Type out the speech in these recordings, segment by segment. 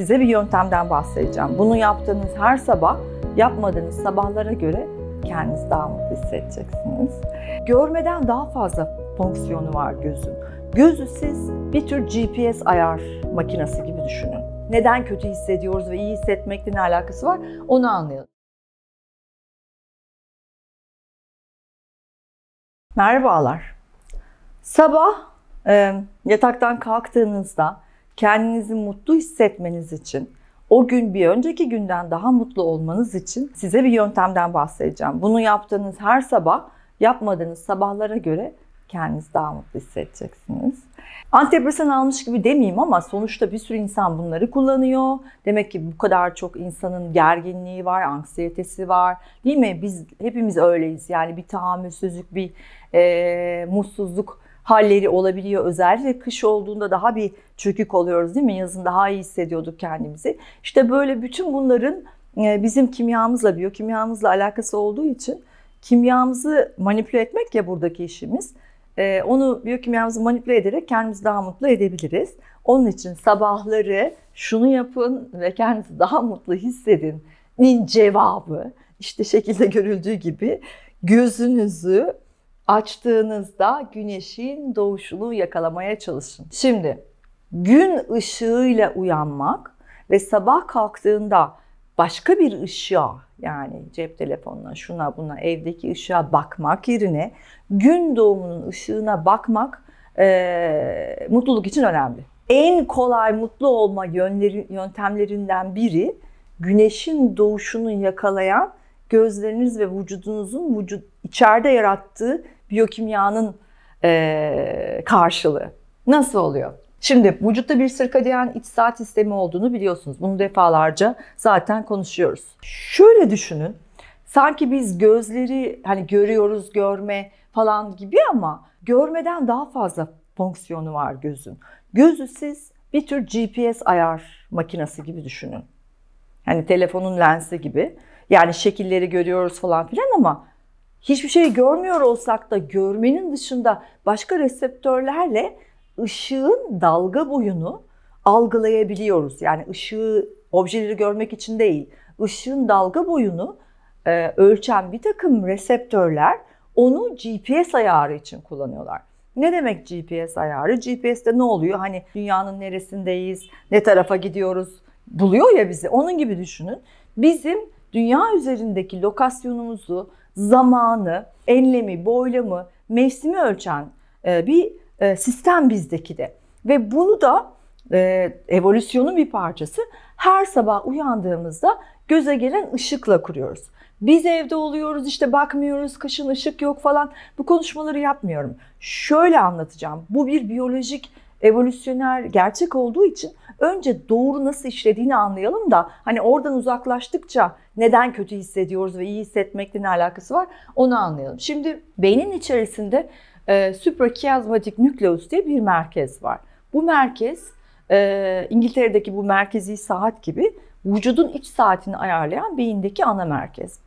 size bir yöntemden bahsedeceğim. Bunu yaptığınız her sabah yapmadığınız sabahlara göre kendinizi daha mutlu hissedeceksiniz. Görmeden daha fazla fonksiyonu var gözün. Gözü siz bir tür GPS ayar makinesi gibi düşünün. Neden kötü hissediyoruz ve iyi hissetmekle ne alakası var onu anlayalım. Merhabalar. Sabah e, yataktan kalktığınızda kendinizi mutlu hissetmeniz için o gün bir önceki günden daha mutlu olmanız için size bir yöntemden bahsedeceğim. Bunu yaptığınız her sabah yapmadığınız sabahlara göre kendinizi daha mutlu hissedeceksiniz. Antidepresan almış gibi demeyeyim ama sonuçta bir sürü insan bunları kullanıyor. Demek ki bu kadar çok insanın gerginliği var, anksiyetesi var. Değil mi? Biz hepimiz öyleyiz. Yani bir tahammülsüzlük, bir e, mutsuzluk halleri olabiliyor. Özellikle kış olduğunda daha bir çökük oluyoruz değil mi? Yazın daha iyi hissediyorduk kendimizi. İşte böyle bütün bunların e, bizim kimyamızla, biyokimyamızla alakası olduğu için kimyamızı manipüle etmek ya buradaki işimiz. E, onu biyokimyamızı manipüle ederek kendimizi daha mutlu edebiliriz. Onun için sabahları şunu yapın ve kendinizi daha mutlu hissedin. Nin cevabı işte şekilde görüldüğü gibi gözünüzü açtığınızda güneşin doğuşunu yakalamaya çalışın. Şimdi gün ışığıyla uyanmak ve sabah kalktığında başka bir ışığa yani cep telefonuna şuna buna evdeki ışığa bakmak yerine gün doğumunun ışığına bakmak e, mutluluk için önemli. En kolay mutlu olma yönleri, yöntemlerinden biri güneşin doğuşunu yakalayan gözleriniz ve vücudunuzun vücut içeride yarattığı biyokimyanın e, karşılığı. Nasıl oluyor? Şimdi vücutta bir sirkadiyen iç saat sistemi olduğunu biliyorsunuz. Bunu defalarca zaten konuşuyoruz. Şöyle düşünün. Sanki biz gözleri hani görüyoruz, görme falan gibi ama görmeden daha fazla fonksiyonu var gözün. Gözü siz bir tür GPS ayar makinesi gibi düşünün. Hani telefonun lensi gibi. Yani şekilleri görüyoruz falan filan ama hiçbir şey görmüyor olsak da görmenin dışında başka reseptörlerle ışığın dalga boyunu algılayabiliyoruz. Yani ışığı objeleri görmek için değil, ışığın dalga boyunu e, ölçen bir takım reseptörler onu GPS ayarı için kullanıyorlar. Ne demek GPS ayarı? GPS'te ne oluyor? Hani dünyanın neresindeyiz, ne tarafa gidiyoruz buluyor ya bizi. Onun gibi düşünün. Bizim dünya üzerindeki lokasyonumuzu, zamanı, enlemi, boylamı, mevsimi ölçen e, bir e, sistem bizdeki de. Ve bunu da e, evolüsyonun bir parçası her sabah uyandığımızda göze gelen ışıkla kuruyoruz. Biz evde oluyoruz işte bakmıyoruz kışın ışık yok falan bu konuşmaları yapmıyorum. Şöyle anlatacağım bu bir biyolojik evolüsyoner gerçek olduğu için önce doğru nasıl işlediğini anlayalım da hani oradan uzaklaştıkça neden kötü hissediyoruz ve iyi hissetmekle ne alakası var onu anlayalım. Şimdi beynin içerisinde e, süprakiyazmatik nükleus diye bir merkez var. Bu merkez e, İngiltere'deki bu merkezi saat gibi vücudun iç saatini ayarlayan beyindeki ana merkez.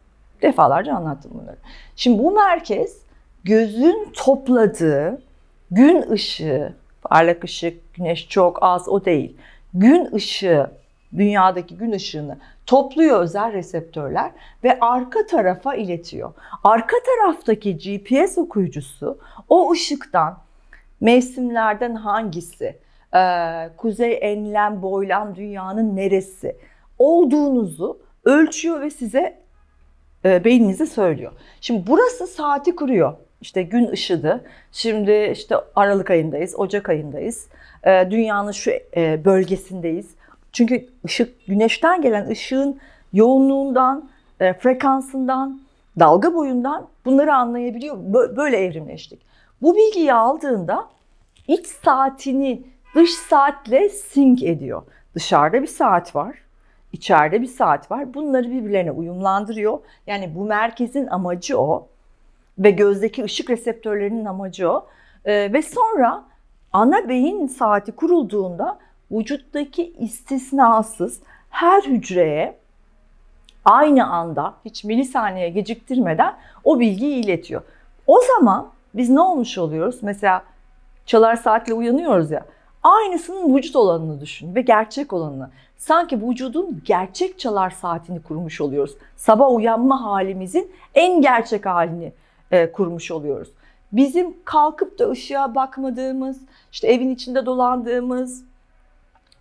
Defalarca anlattım bunları. Şimdi bu merkez gözün topladığı gün ışığı, parlak ışık, güneş çok az o değil. Gün ışığı, dünyadaki gün ışığını topluyor özel reseptörler ve arka tarafa iletiyor. Arka taraftaki GPS okuyucusu o ışıktan mevsimlerden hangisi, kuzey enlem boylam dünyanın neresi olduğunuzu ölçüyor ve size beyninize söylüyor. Şimdi burası saati kuruyor. İşte gün ışıdı. Şimdi işte Aralık ayındayız, Ocak ayındayız. Ee, dünyanın şu e, bölgesindeyiz. Çünkü ışık, güneşten gelen ışığın yoğunluğundan, e, frekansından, dalga boyundan bunları anlayabiliyor. Böyle evrimleştik. Bu bilgiyi aldığında iç saatini dış saatle sync ediyor. Dışarıda bir saat var, içeride bir saat var. Bunları birbirlerine uyumlandırıyor. Yani bu merkezin amacı o ve gözdeki ışık reseptörlerinin amacı o. E, ve sonra ana beyin saati kurulduğunda vücuttaki istisnasız her hücreye aynı anda hiç milisaniye geciktirmeden o bilgiyi iletiyor. O zaman biz ne olmuş oluyoruz? Mesela çalar saatle uyanıyoruz ya. Aynısının vücut olanını düşün ve gerçek olanını. Sanki vücudun gerçek çalar saatini kurmuş oluyoruz. Sabah uyanma halimizin en gerçek halini e, kurmuş oluyoruz. Bizim kalkıp da ışığa bakmadığımız, işte evin içinde dolandığımız,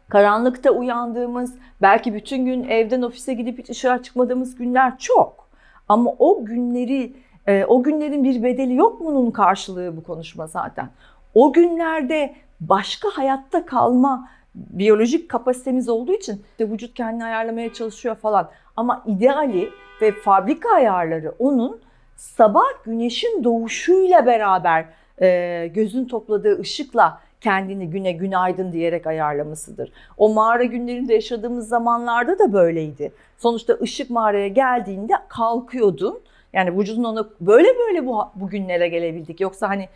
karanlıkta uyandığımız, belki bütün gün evden ofise gidip hiç ışığa çıkmadığımız günler çok. Ama o günleri, e, o günlerin bir bedeli yok bunun karşılığı bu konuşma zaten. O günlerde başka hayatta kalma biyolojik kapasitemiz olduğu için işte vücut kendini ayarlamaya çalışıyor falan. Ama ideali ve fabrika ayarları onun sabah güneşin doğuşuyla beraber e, gözün topladığı ışıkla kendini güne günaydın diyerek ayarlamasıdır. O mağara günlerinde yaşadığımız zamanlarda da böyleydi. Sonuçta ışık mağaraya geldiğinde kalkıyordun. Yani vücudun ona böyle böyle bu günlere gelebildik. Yoksa hani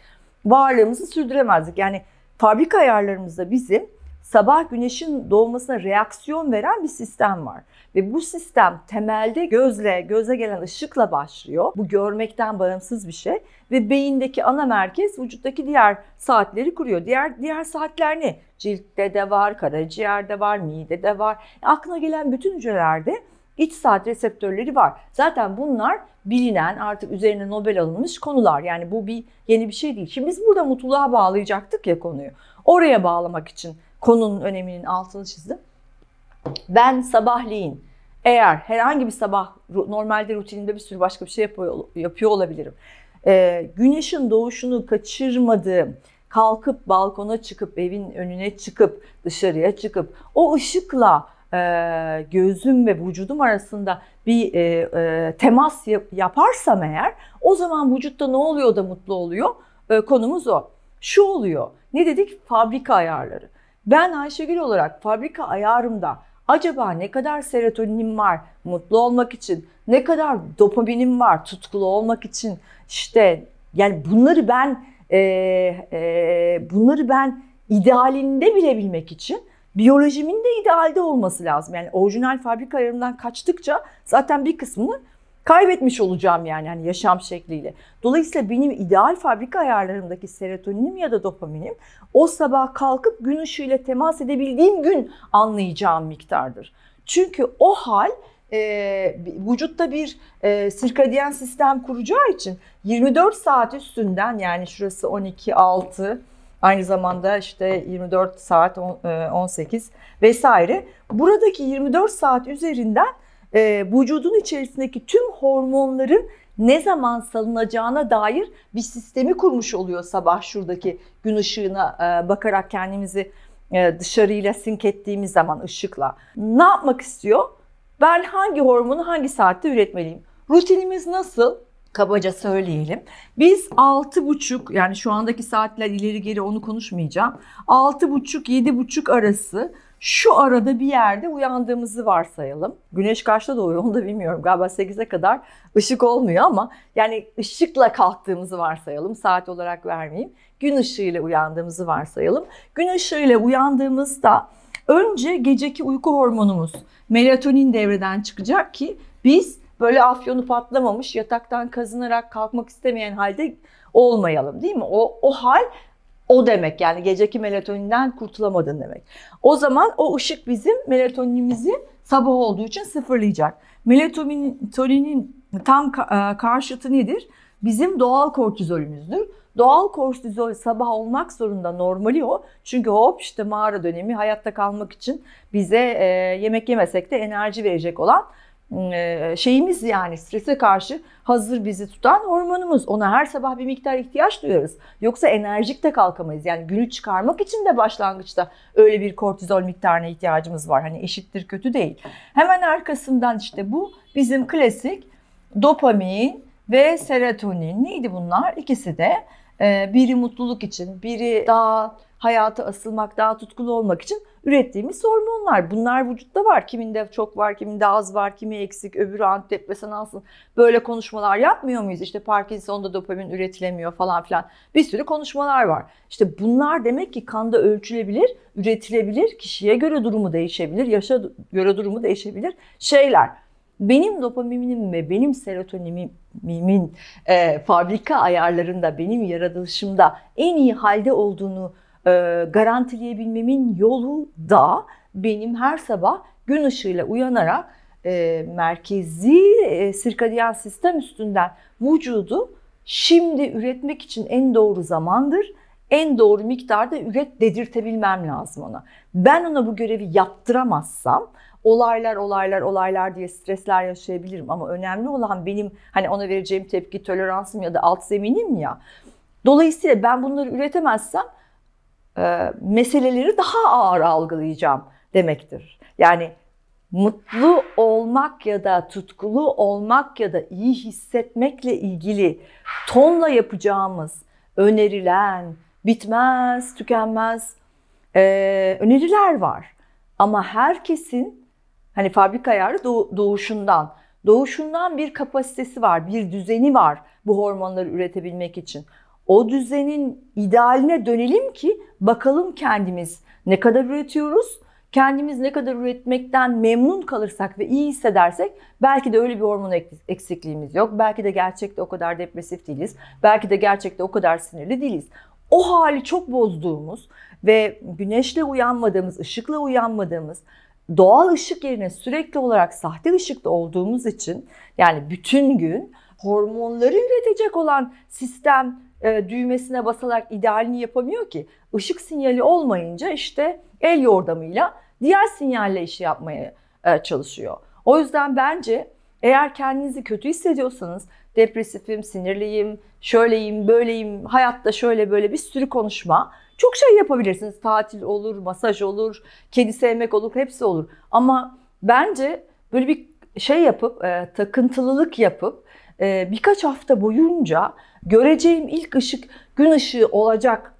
varlığımızı sürdüremezdik. Yani fabrika ayarlarımızda bizim sabah güneşin doğmasına reaksiyon veren bir sistem var. Ve bu sistem temelde gözle, göze gelen ışıkla başlıyor. Bu görmekten bağımsız bir şey. Ve beyindeki ana merkez vücuttaki diğer saatleri kuruyor. Diğer diğer saatler ne? Ciltte de var, karaciğerde var, de var. aklına gelen bütün hücrelerde iç saat reseptörleri var. Zaten bunlar bilinen artık üzerine Nobel alınmış konular. Yani bu bir yeni bir şey değil. Şimdi biz burada mutluluğa bağlayacaktık ya konuyu. Oraya bağlamak için konunun öneminin altını çizdim. Ben sabahleyin eğer herhangi bir sabah normalde rutinimde bir sürü başka bir şey yapıyor, yapıyor olabilirim. Ee, güneşin doğuşunu kaçırmadığım, kalkıp balkona çıkıp evin önüne çıkıp dışarıya çıkıp o ışıkla e, gözüm ve vücudum arasında bir e, e, temas yap, yaparsam eğer o zaman vücutta ne oluyor da mutlu oluyor e, konumuz o. Şu oluyor ne dedik fabrika ayarları. Ben Ayşegül olarak fabrika ayarımda acaba ne kadar serotoninim var mutlu olmak için, ne kadar dopaminim var tutkulu olmak için işte yani bunları ben e, e, bunları ben idealinde bilebilmek için biyolojimin de idealde olması lazım. Yani orijinal fabrika ayarından kaçtıkça zaten bir kısmını kaybetmiş olacağım yani hani yaşam şekliyle. Dolayısıyla benim ideal fabrika ayarlarımdaki serotoninim ya da dopaminim o sabah kalkıp gün ışığıyla temas edebildiğim gün anlayacağım miktardır. Çünkü o hal e, vücutta bir e, sirkadiyen sistem kuracağı için 24 saat üstünden yani şurası 12, 6 aynı zamanda işte 24 saat 18 e, vesaire buradaki 24 saat üzerinden e, vücudun içerisindeki tüm hormonların ne zaman salınacağına dair bir sistemi kurmuş oluyor sabah şuradaki gün ışığına e, bakarak kendimizi e, dışarıyla sink ettiğimiz zaman ışıkla. Ne yapmak istiyor? Ben hangi hormonu hangi saatte üretmeliyim? Rutinimiz nasıl? Kabaca söyleyelim. Biz 6.30 yani şu andaki saatler ileri geri onu konuşmayacağım. 6.30-7.30 arası şu arada bir yerde uyandığımızı varsayalım. Güneş kaçta doğuyor onu da bilmiyorum. Galiba 8'e kadar ışık olmuyor ama yani ışıkla kalktığımızı varsayalım. Saat olarak vermeyeyim. Gün ışığıyla uyandığımızı varsayalım. Gün ışığıyla uyandığımızda önce geceki uyku hormonumuz melatonin devreden çıkacak ki biz böyle afyonu patlamamış yataktan kazınarak kalkmak istemeyen halde olmayalım değil mi? O, o hal o demek yani geceki melatoninden kurtulamadın demek. O zaman o ışık bizim melatoninimizi sabah olduğu için sıfırlayacak. Melatoninin tam e, karşıtı nedir? Bizim doğal kortizolümüzdür. Doğal kortizol sabah olmak zorunda normali o. Çünkü hop işte mağara dönemi hayatta kalmak için bize e, yemek yemesek de enerji verecek olan e, şeyimiz yani strese karşı hazır bizi tutan hormonumuz. Ona her sabah bir miktar ihtiyaç duyarız. Yoksa enerjik de kalkamayız. Yani günü çıkarmak için de başlangıçta öyle bir kortizol miktarına ihtiyacımız var. Hani eşittir kötü değil. Hemen arkasından işte bu bizim klasik dopamin ve serotonin. Neydi bunlar? İkisi de e, biri mutluluk için, biri daha hayata asılmak, daha tutkulu olmak için ürettiğimiz hormonlar. Bunlar vücutta var. Kiminde çok var, kiminde az var, kimi eksik, öbürü antidepresan alsın. Böyle konuşmalar yapmıyor muyuz? İşte Parkinson'da dopamin üretilemiyor falan filan. Bir sürü konuşmalar var. İşte bunlar demek ki kanda ölçülebilir, üretilebilir, kişiye göre durumu değişebilir, yaşa göre durumu değişebilir şeyler benim dopaminim ve benim serotoninimin e, fabrika ayarlarında, benim yaratılışımda en iyi halde olduğunu e, garantileyebilmemin yolu da benim her sabah gün ışığıyla uyanarak e, merkezi e, sirkadiyen sistem üstünden vücudu şimdi üretmek için en doğru zamandır. En doğru miktarda üret dedirtebilmem lazım ona. Ben ona bu görevi yaptıramazsam olaylar olaylar olaylar diye stresler yaşayabilirim ama önemli olan benim hani ona vereceğim tepki toleransım ya da alt zeminim ya. Dolayısıyla ben bunları üretemezsem e, meseleleri daha ağır algılayacağım demektir. Yani mutlu olmak ya da tutkulu olmak ya da iyi hissetmekle ilgili tonla yapacağımız önerilen, bitmez, tükenmez e, öneriler var. Ama herkesin hani fabrika ayarı doğuşundan, doğuşundan bir kapasitesi var, bir düzeni var bu hormonları üretebilmek için o düzenin idealine dönelim ki bakalım kendimiz ne kadar üretiyoruz, kendimiz ne kadar üretmekten memnun kalırsak ve iyi hissedersek belki de öyle bir hormon eksikliğimiz yok. Belki de gerçekte o kadar depresif değiliz. Belki de gerçekte o kadar sinirli değiliz. O hali çok bozduğumuz ve güneşle uyanmadığımız, ışıkla uyanmadığımız, doğal ışık yerine sürekli olarak sahte ışıkta olduğumuz için yani bütün gün hormonları üretecek olan sistem e, düğmesine basarak idealini yapamıyor ki. Işık sinyali olmayınca işte el yordamıyla diğer sinyalle işi yapmaya e, çalışıyor. O yüzden bence eğer kendinizi kötü hissediyorsanız depresifim, sinirliyim, şöyleyim, böyleyim, hayatta şöyle böyle bir sürü konuşma. Çok şey yapabilirsiniz. Tatil olur, masaj olur, kedi sevmek olur, hepsi olur. Ama bence böyle bir şey yapıp, e, takıntılılık yapıp e, birkaç hafta boyunca göreceğim ilk ışık gün ışığı olacak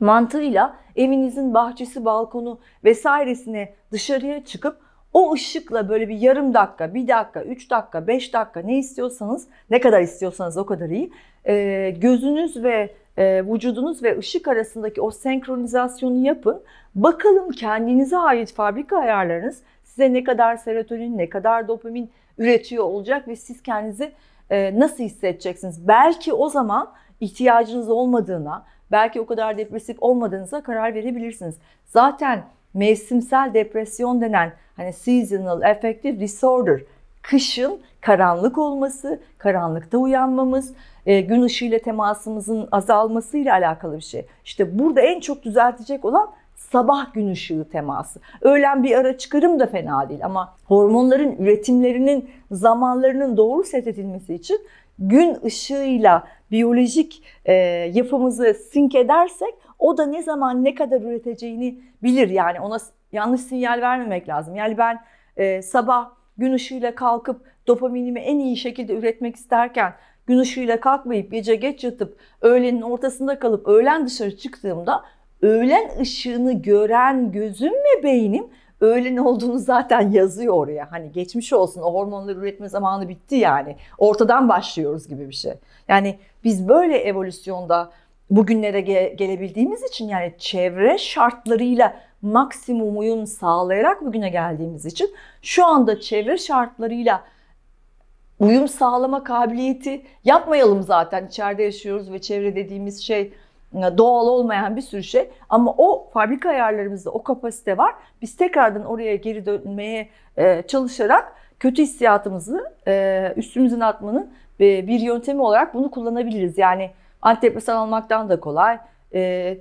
mantığıyla evinizin bahçesi, balkonu vesairesine dışarıya çıkıp o ışıkla böyle bir yarım dakika, bir dakika, üç dakika, beş dakika ne istiyorsanız, ne kadar istiyorsanız o kadar iyi. E, gözünüz ve e, vücudunuz ve ışık arasındaki o senkronizasyonu yapın. Bakalım kendinize ait fabrika ayarlarınız size ne kadar serotonin, ne kadar dopamin, üretiyor olacak ve siz kendinizi e, nasıl hissedeceksiniz? Belki o zaman ihtiyacınız olmadığına, belki o kadar depresif olmadığınıza karar verebilirsiniz. Zaten mevsimsel depresyon denen hani seasonal affective disorder kışın karanlık olması, karanlıkta uyanmamız, e, gün ışığıyla temasımızın azalmasıyla alakalı bir şey. İşte burada en çok düzeltecek olan sabah gün ışığı teması. Öğlen bir ara çıkarım da fena değil ama hormonların üretimlerinin zamanlarının doğru set edilmesi için gün ışığıyla biyolojik e, yapımızı sink edersek o da ne zaman ne kadar üreteceğini bilir. Yani ona yanlış sinyal vermemek lazım. Yani ben e, sabah gün ışığıyla kalkıp dopaminimi en iyi şekilde üretmek isterken gün ışığıyla kalkmayıp gece geç yatıp öğlenin ortasında kalıp öğlen dışarı çıktığımda öğlen ışığını gören gözüm ve beynim öğlen olduğunu zaten yazıyor oraya. Hani geçmiş olsun o hormonları üretme zamanı bitti yani. Ortadan başlıyoruz gibi bir şey. Yani biz böyle evolüsyonda bugünlere ge- gelebildiğimiz için yani çevre şartlarıyla maksimum uyum sağlayarak bugüne geldiğimiz için şu anda çevre şartlarıyla uyum sağlama kabiliyeti yapmayalım zaten İçeride yaşıyoruz ve çevre dediğimiz şey ee, doğal olmayan bir sürü şey ama o fabrika ayarlarımızda o kapasite var. Biz tekrardan oraya geri dönmeye e, çalışarak kötü hissiyatımızı e, üstümüzün atmanın e, bir yöntemi olarak bunu kullanabiliriz. Yani antidepresan almaktan da kolay,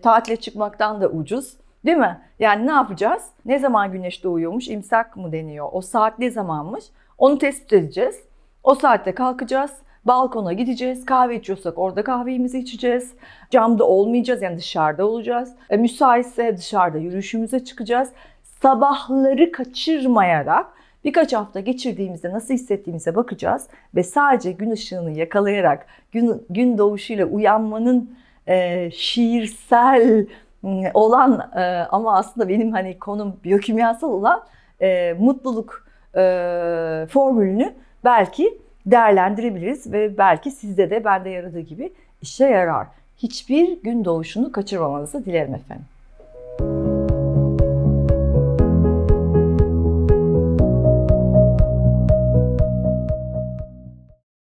tatile çıkmaktan da ucuz. Değil mi? Yani ne yapacağız? Ne zaman güneş doğuyormuş? İmsak mı deniyor? O saat ne zamanmış? Onu tespit edeceğiz. O saatte kalkacağız. Balkona gideceğiz. Kahve içiyorsak orada kahvemizi içeceğiz. Camda olmayacağız yani dışarıda olacağız. E, müsaitse dışarıda yürüyüşümüze çıkacağız. Sabahları kaçırmayarak birkaç hafta geçirdiğimizde nasıl hissettiğimize bakacağız ve sadece gün ışığını yakalayarak gün, gün doğuşuyla uyanmanın e, şiirsel olan e, ama aslında benim hani konum biyokimyasal olan e, mutluluk e, formülünü belki değerlendirebiliriz ve belki sizde de bende yaradığı gibi işe yarar. Hiçbir gün doğuşunu kaçırmamanızı dilerim efendim.